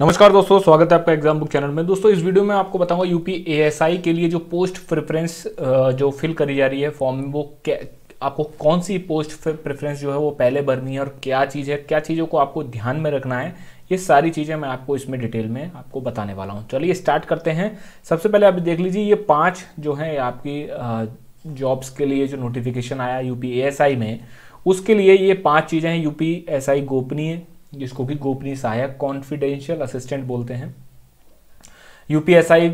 नमस्कार दोस्तों स्वागत है आपका एग्जाम बुक चैनल में दोस्तों इस वीडियो में आपको बताऊंगा यूपी एएसआई के लिए जो पोस्ट प्रेफरेंस जो फिल करी जा रही है फॉर्म में वो क्या आपको कौन सी पोस्ट प्रेफरेंस जो है वो पहले भरनी है और क्या चीज़ है क्या चीज़ों को आपको ध्यान में रखना है ये सारी चीज़ें मैं आपको इसमें डिटेल में आपको बताने वाला हूँ चलिए स्टार्ट करते हैं सबसे पहले आप देख लीजिए ये पाँच जो है आपकी जॉब्स के लिए जो नोटिफिकेशन आया यू एएसआई में उसके लिए ये पाँच चीज़ें हैं यू एस आई गोपनीय जिसको कि गोपनीय सहायक कॉन्फिडेंशियल असिस्टेंट बोलते हैं यूपीएसआई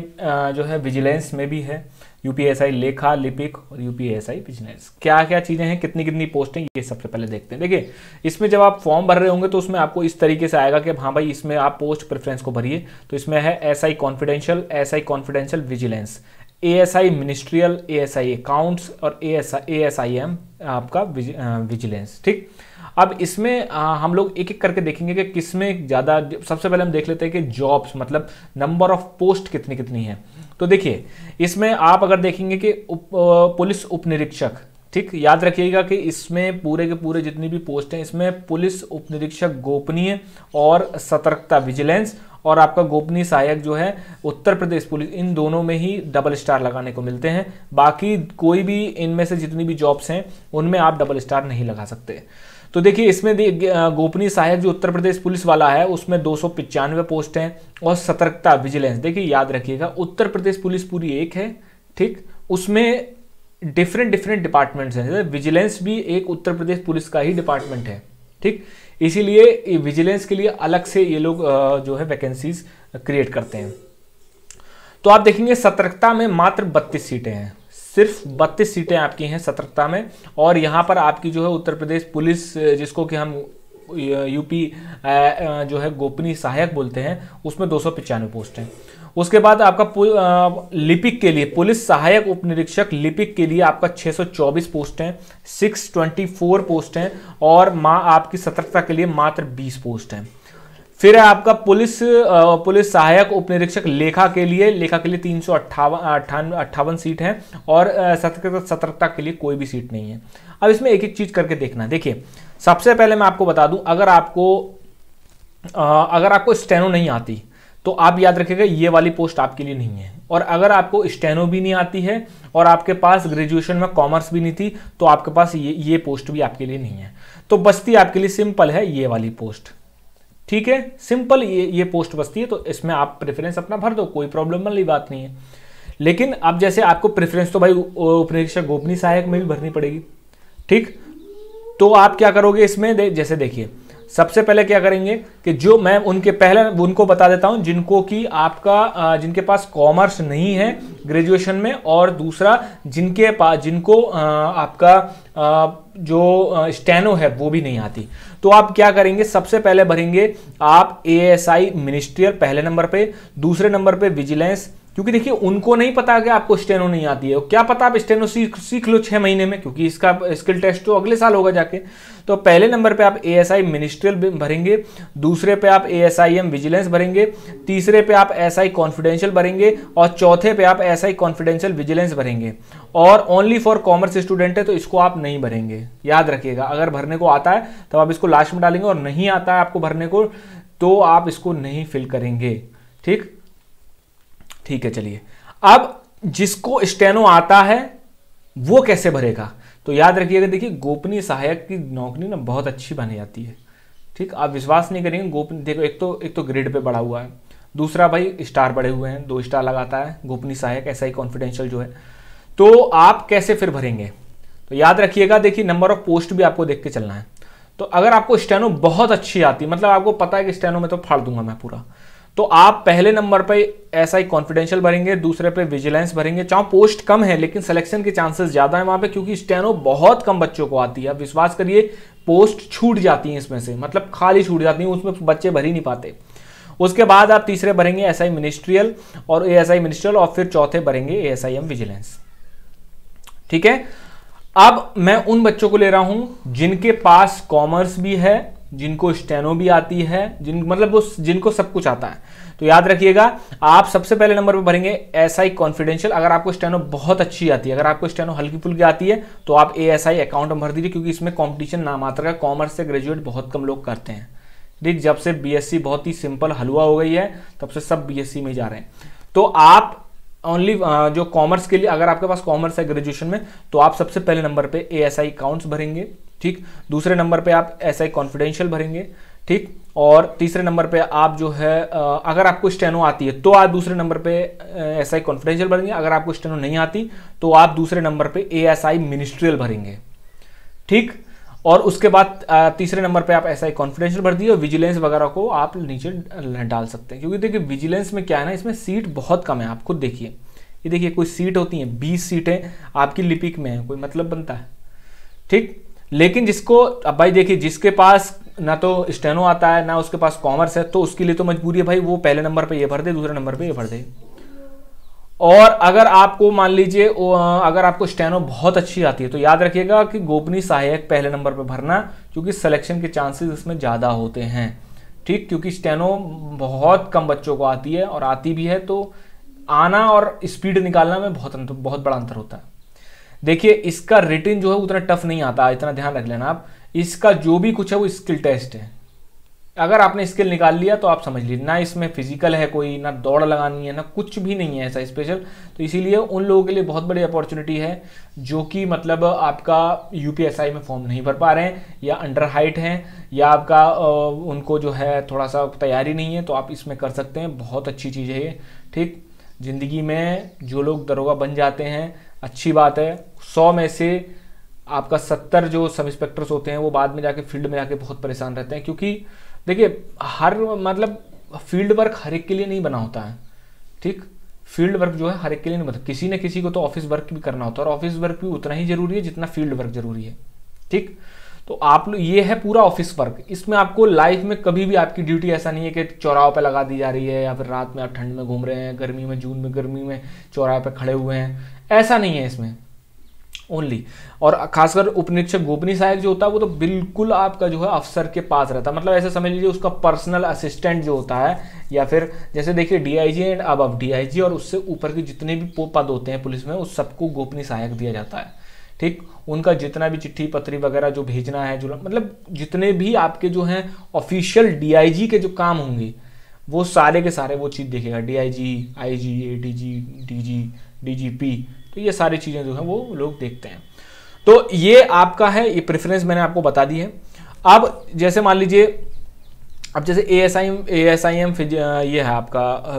जो है विजिलेंस में भी है यूपीएसआई लेखा लिपिक और यूपीएसआई विजिलेंस क्या क्या चीज़ें हैं कितनी कितनी पोस्ट हैं ये सबसे पहले देखते हैं देखिए इसमें जब आप फॉर्म भर रहे होंगे तो उसमें आपको इस तरीके से आएगा कि हाँ भाई इसमें आप पोस्ट प्रेफरेंस को भरिए तो इसमें है S I confidential S I confidential vigilance A S I ministerial A S I accounts और ए एस आई एम आपका विजिलेंस ठीक अब इसमें हम लोग एक एक करके देखेंगे कि किस में ज़्यादा सबसे पहले हम देख लेते हैं कि जॉब्स मतलब नंबर ऑफ पोस्ट कितनी कितनी है तो देखिए इसमें आप अगर देखेंगे कि उप, पुलिस उप निरीक्षक ठीक याद रखिएगा कि इसमें पूरे के पूरे जितनी भी पोस्ट हैं इसमें पुलिस उप गोपनीय और सतर्कता विजिलेंस और आपका गोपनीय सहायक जो है उत्तर प्रदेश पुलिस इन दोनों में ही डबल स्टार लगाने को मिलते हैं बाकी कोई भी इनमें से जितनी भी जॉब्स हैं उनमें आप डबल स्टार नहीं लगा सकते तो देखिए इसमें गोपनीय सहायक जो उत्तर प्रदेश पुलिस वाला है उसमें दो पोस्ट हैं और सतर्कता विजिलेंस देखिए याद रखिएगा उत्तर प्रदेश पुलिस पूरी एक है ठीक उसमें डिफरेंट डिफरेंट डिपार्टमेंट्स हैं जैसे विजिलेंस भी एक उत्तर प्रदेश पुलिस का ही डिपार्टमेंट है ठीक इसीलिए विजिलेंस के लिए अलग से ये लोग जो है वैकेंसीज क्रिएट करते हैं तो आप देखेंगे सतर्कता में मात्र बत्तीस सीटें हैं सिर्फ बत्तीस सीटें आपकी हैं सतर्कता में और यहाँ पर आपकी जो है उत्तर प्रदेश पुलिस जिसको कि हम यूपी जो है गोपनीय सहायक बोलते हैं उसमें दो सौ पोस्ट हैं उसके बाद आपका लिपिक के लिए पुलिस सहायक उप निरीक्षक लिपिक के लिए आपका 624 पोस्ट हैं 624 पोस्ट हैं और माँ आपकी सतर्कता के लिए मात्र 20 पोस्ट हैं फिर है आपका पुलिस पुलिस सहायक उप निरीक्षक लेखा के लिए लेखा के लिए तीन सौ अट्ठावन अट्ठावन सीट है और सतर्कता के लिए कोई भी सीट नहीं है अब इसमें एक एक चीज करके देखना देखिए सबसे पहले मैं आपको बता दूं अगर आपको अगर आपको स्टेनो नहीं आती तो आप याद रखिएगा ये वाली पोस्ट आपके लिए नहीं है और अगर आपको स्टेनो भी नहीं आती है और आपके पास ग्रेजुएशन में कॉमर्स भी नहीं थी तो आपके पास ये ये पोस्ट भी आपके लिए नहीं है तो बस्ती आपके लिए सिंपल है ये वाली पोस्ट ठीक है सिंपल ये ये पोस्ट बसती है तो इसमें आप प्रेफरेंस अपना भर दो कोई प्रॉब्लम वाली बात नहीं है लेकिन अब जैसे आपको प्रेफरेंस तो भाई उपनिरीक्षक गोपनीय सहायक में भी भरनी पड़ेगी ठीक तो आप क्या करोगे इसमें दे, जैसे देखिए सबसे पहले क्या करेंगे कि जो मैं उनके पहले उनको बता देता हूं जिनको कि आपका जिनके पास कॉमर्स नहीं है ग्रेजुएशन में और दूसरा जिनके पास जिनको आपका जो स्टेनो है वो भी नहीं आती तो आप क्या करेंगे सबसे पहले भरेंगे आप ए एस आई मिनिस्ट्रियर पहले नंबर पे दूसरे नंबर पे विजिलेंस क्योंकि देखिए उनको नहीं पता कि आपको स्टेनो नहीं आती है क्या पता आप स्टेनो सीख सीख लो छः महीने में क्योंकि इसका स्किल टेस्ट तो अगले साल होगा जाके तो पहले नंबर पे आप ए एस आई मिनिस्ट्रियल भरेंगे दूसरे पे आप A S I M vigilance भरेंगे तीसरे पे आप एस आई कॉन्फिडेंशियल भरेंगे और चौथे पे आप एस आई कॉन्फिडेंशियल विजिलेंस भरेंगे और ओनली फॉर कॉमर्स स्टूडेंट है तो इसको आप नहीं भरेंगे याद रखिएगा अगर भरने को आता है तो आप इसको लास्ट में डालेंगे और नहीं आता है आपको भरने को तो आप इसको नहीं फिल करेंगे ठीक ठीक है चलिए अब जिसको स्टेनो आता है वो कैसे भरेगा तो याद रखिएगा देखिए गोपनीय सहायक की नौकरी ना बहुत अच्छी बनी जाती है ठीक आप विश्वास नहीं करेंगे गोपनीय देखो एक तो एक तो ग्रेड पे बढ़ा हुआ है दूसरा भाई स्टार बढ़े हुए हैं दो स्टार लगाता है गोपनीय सहायक ऐसा ही कॉन्फिडेंशियल जो है तो आप कैसे फिर भरेंगे तो याद रखिएगा देखिए नंबर ऑफ पोस्ट भी आपको देख के चलना है तो अगर आपको स्टेनो बहुत अच्छी आती मतलब आपको पता है कि स्टेनो में तो फाड़ दूंगा मैं पूरा तो आप पहले नंबर पे ऐसा ही कॉन्फिडेंशियल भरेंगे दूसरे पे विजिलेंस भरेंगे चाहे पोस्ट कम है लेकिन सिलेक्शन के चांसेस ज्यादा है वहां पे क्योंकि स्टेनो बहुत कम बच्चों को आती है विश्वास करिए पोस्ट छूट जाती है इसमें से मतलब खाली छूट जाती है उसमें बच्चे भर ही नहीं पाते उसके बाद आप तीसरे भरेंगे एस आई मिनिस्ट्रियल और ए एस आई मिनिस्ट्रियल और फिर चौथे भरेंगे A S I M vigilance ठीक है अब मैं उन बच्चों को ले रहा हूं जिनके पास कॉमर्स भी है जिनको स्टेनो भी आती है जिन मतलब वो जिनको सब कुछ आता है तो याद रखिएगा आप सबसे पहले नंबर पर भरेंगे एस आई कॉन्फिडेंशियल अगर आपको स्टेनो बहुत अच्छी आती है अगर आपको स्टेनो हल्की फुल्की आती है तो आप ए एस आई अकाउंट में भर दीजिए क्योंकि इसमें कॉम्पिटिशन आता का कॉमर्स से ग्रेजुएट बहुत कम लोग करते हैं ठीक जब से सी बहुत ही सिंपल हलवा हो गई है तब से सब सी में जा रहे हैं तो आप ओनली uh, जो कॉमर्स के लिए अगर आपके पास कॉमर्स है ग्रेजुएशन में तो आप सबसे पहले नंबर पे ए एस आई अकाउंट्स भरेंगे ठीक दूसरे नंबर पे आप एस आई कॉन्फिडेंशियल भरेंगे ठीक और तीसरे नंबर पे आप जो है uh, अगर आपको स्टेनो आती है तो आप दूसरे नंबर पे एस आई कॉन्फिडेंशियल भरेंगे अगर आपको स्टेनो नहीं आती तो आप दूसरे नंबर पे ए एस आई मिनिस्ट्रियल भरेंगे ठीक और उसके बाद तीसरे नंबर पे आप ऐसा ही कॉन्फिडेंशियल भर दिए और विजिलेंस वगैरह को आप नीचे डाल सकते हैं क्योंकि देखिए विजिलेंस में क्या है ना इसमें सीट बहुत कम है आप खुद देखिए ये देखिए कोई सीट होती है बीस सीटें आपकी लिपिक में है कोई मतलब बनता है ठीक लेकिन जिसको अब भाई देखिए जिसके पास ना तो स्टेनो आता है ना उसके पास कॉमर्स है तो उसके लिए तो मजबूरी है भाई वो पहले नंबर पर ये भर दे दूसरे नंबर पर ये भर दे और अगर आपको मान लीजिए अगर आपको स्टेनो बहुत अच्छी आती है तो याद रखिएगा कि गोपनीय सहायक पहले नंबर पर भरना क्योंकि सिलेक्शन के चांसेस इसमें ज़्यादा होते हैं ठीक क्योंकि स्टेनो बहुत कम बच्चों को आती है और आती भी है तो आना और स्पीड निकालना में बहुत अंतर, बहुत बड़ा अंतर होता है देखिए इसका रिटर्न जो है उतना टफ नहीं आता इतना ध्यान रख लेना आप इसका जो भी कुछ है वो स्किल टेस्ट है अगर आपने स्किल निकाल लिया तो आप समझ लीजिए ना इसमें फिजिकल है कोई ना दौड़ लगानी है ना कुछ भी नहीं है ऐसा स्पेशल तो इसीलिए उन लोगों के लिए बहुत बड़ी अपॉर्चुनिटी है जो कि मतलब आपका यू में फॉर्म नहीं भर पा रहे हैं या अंडर हाइट हैं या आपका उनको जो है थोड़ा सा तैयारी नहीं है तो आप इसमें कर सकते हैं बहुत अच्छी चीज़ है ये ठीक ज़िंदगी में जो लोग दरोगा बन जाते हैं अच्छी बात है सौ में से आपका सत्तर जो सब इंस्पेक्टर्स होते हैं वो बाद में जाके फील्ड में जाके बहुत परेशान रहते हैं क्योंकि देखिए हर मतलब फील्ड वर्क हर एक के लिए नहीं बना होता है ठीक फील्ड वर्क जो है हर एक के लिए नहीं मतलब किसी न किसी को तो ऑफिस वर्क भी करना होता है और ऑफिस वर्क भी उतना ही जरूरी है जितना फील्ड वर्क जरूरी है ठीक तो आप लोग ये है पूरा ऑफिस वर्क इसमें आपको लाइफ में कभी भी आपकी ड्यूटी ऐसा नहीं है कि चौराहों पे लगा दी जा रही है या फिर रात में आप ठंड में घूम रहे हैं गर्मी में जून में गर्मी में चौराहे पर खड़े हुए हैं ऐसा नहीं है इसमें ओनली और खासकर उपनिरीक्षक गोपनीय सहायक जो होता है वो तो बिल्कुल आपका जो है अफसर के पास रहता है मतलब ऐसे समझ लीजिए उसका पर्सनल असिस्टेंट जो होता है या फिर जैसे देखिए डीआईजी एंड अब अब डीआईजी और उससे ऊपर के जितने भी पद होते हैं पुलिस में उस सबको गोपनीय सहायक दिया जाता है ठीक उनका जितना भी चिट्ठी पत्री वगैरह जो भेजना है जो मतलब जितने भी आपके जो हैं ऑफिशियल डीआईजी के जो काम होंगे वो सारे के सारे वो चीज़ देखेगा DIG IG ADG DG DGP तो ये सारी चीज़ें जो हैं वो लोग देखते हैं तो ये आपका है ये प्रेफरेंस मैंने आपको बता दी है अब जैसे मान लीजिए अब जैसे A S I M A S I M ये है आपका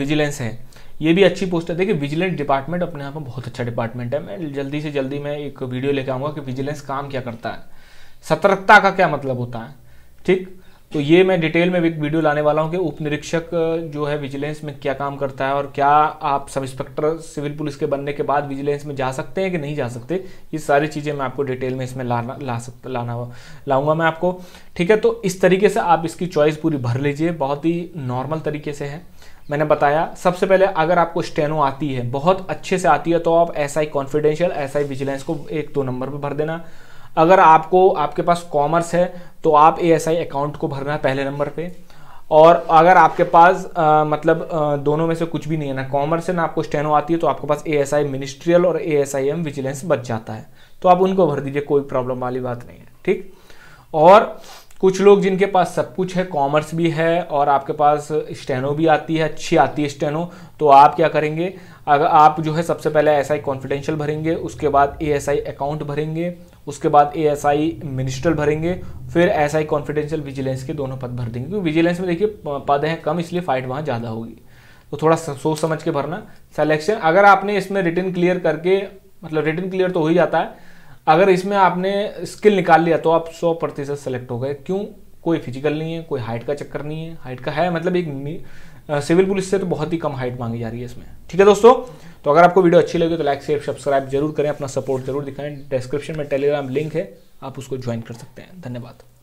विजिलेंस है ये भी अच्छी पोस्ट है देखिए विजिलेंस डिपार्टमेंट अपने यहाँ पर बहुत अच्छा डिपार्टमेंट है मैं जल्दी से जल्दी मैं एक वीडियो लेकर आऊँगा कि विजिलेंस काम क्या करता है सतर्कता का क्या मतलब होता है ठीक तो ये मैं डिटेल में एक वीडियो लाने वाला हूँ कि उप निरीक्षक जो है विजिलेंस में क्या काम करता है और क्या आप सब इंस्पेक्टर सिविल पुलिस के बनने के बाद विजिलेंस में जा सकते हैं कि नहीं जा सकते ये सारी चीज़ें मैं आपको डिटेल में इसमें लाना ला सकता लाना लाऊंगा मैं आपको ठीक है तो इस तरीके से आप इसकी चॉइस पूरी भर लीजिए बहुत ही नॉर्मल तरीके से है मैंने बताया सबसे पहले अगर आपको स्टेनो आती है बहुत अच्छे से आती है तो आप S I confidential S I vigilance को एक दो नंबर पर भर देना अगर आपको आपके पास कॉमर्स है तो आप ए अकाउंट को भरना है पहले नंबर पर और अगर आपके पास आ, मतलब आ, दोनों में से कुछ भी नहीं है ना कॉमर्स है ना आपको स्टेनो आती है तो आपके पास ए एस आई मिनिस्ट्रियल और A S I M vigilance बच जाता है तो आप उनको भर दीजिए कोई प्रॉब्लम वाली बात नहीं है ठीक और कुछ लोग जिनके पास सब कुछ है कॉमर्स भी है और आपके पास स्टेनो भी आती है अच्छी आती है स्टेनो तो आप क्या करेंगे अगर आप जो है सबसे पहले एस आई कॉन्फिडेंशियल भरेंगे उसके बाद ए एस आई अकाउंट भरेंगे उसके बाद ए एस आई मिनिस्टर भरेंगे फिर एस आई कॉन्फिडेंशियल विजिलेंस के दोनों पद भर देंगे क्योंकि विजिलेंस में देखिए पद हैं कम इसलिए फाइट वहाँ ज़्यादा होगी तो थोड़ा सोच समझ के भरना सेलेक्शन अगर आपने इसमें रिटर्न क्लियर करके मतलब रिटर्न क्लियर तो हो ही जाता है अगर इसमें आपने स्किल निकाल लिया तो आप सौ प्रतिशत सेलेक्ट हो गए क्यों कोई फिजिकल नहीं है कोई हाइट का चक्कर नहीं है हाइट का है मतलब एक सिविल पुलिस से तो बहुत ही कम हाइट मांगी जा रही है इसमें ठीक है दोस्तों तो अगर आपको वीडियो अच्छी लगी तो लाइक शेयर सब्सक्राइब जरूर करें अपना सपोर्ट जरूर दिखाएं डिस्क्रिप्शन में टेलीग्राम लिंक है आप उसको ज्वाइन कर सकते हैं धन्यवाद